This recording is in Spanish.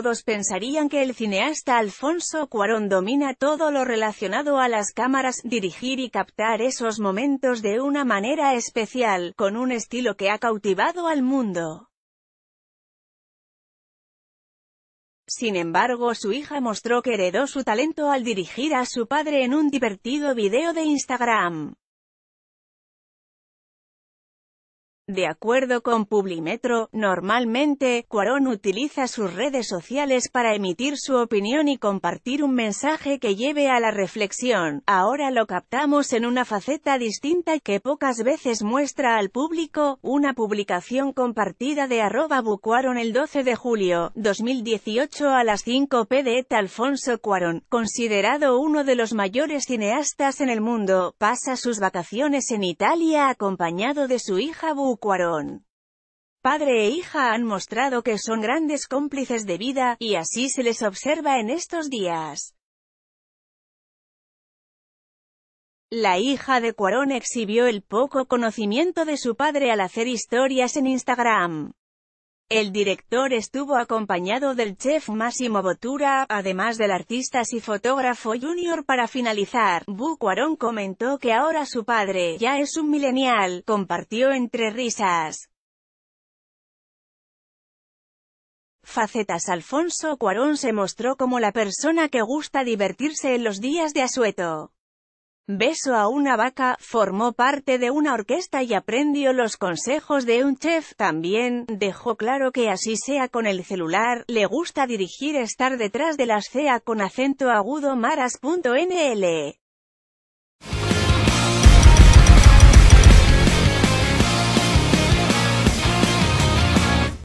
todos pensarían que el cineasta Alfonso Cuarón domina todo lo relacionado a las cámaras, dirigir y captar esos momentos de una manera especial, con un estilo que ha cautivado al mundo. Sin embargo su hija mostró que heredó su talento al dirigir a su padre en un divertido video de Instagram. De acuerdo con Publimetro, normalmente, Cuarón utiliza sus redes sociales para emitir su opinión y compartir un mensaje que lleve a la reflexión. Ahora lo captamos en una faceta distinta que pocas veces muestra al público, una publicación compartida de arroba bucuaron el 12 de julio, 2018 a las 5 PD Alfonso Cuarón, considerado uno de los mayores cineastas en el mundo, pasa sus vacaciones en Italia acompañado de su hija Bu. Cuarón. Padre e hija han mostrado que son grandes cómplices de vida, y así se les observa en estos días. La hija de Cuarón exhibió el poco conocimiento de su padre al hacer historias en Instagram. El director estuvo acompañado del chef Máximo Botura, además del artista y fotógrafo junior para finalizar. Cuarón comentó que ahora su padre ya es un milenial, compartió entre risas. Facetas Alfonso Cuarón se mostró como la persona que gusta divertirse en los días de asueto. Beso a una vaca, formó parte de una orquesta y aprendió los consejos de un chef. También, dejó claro que así sea con el celular, le gusta dirigir estar detrás de las CEA con acento agudo maras.nl.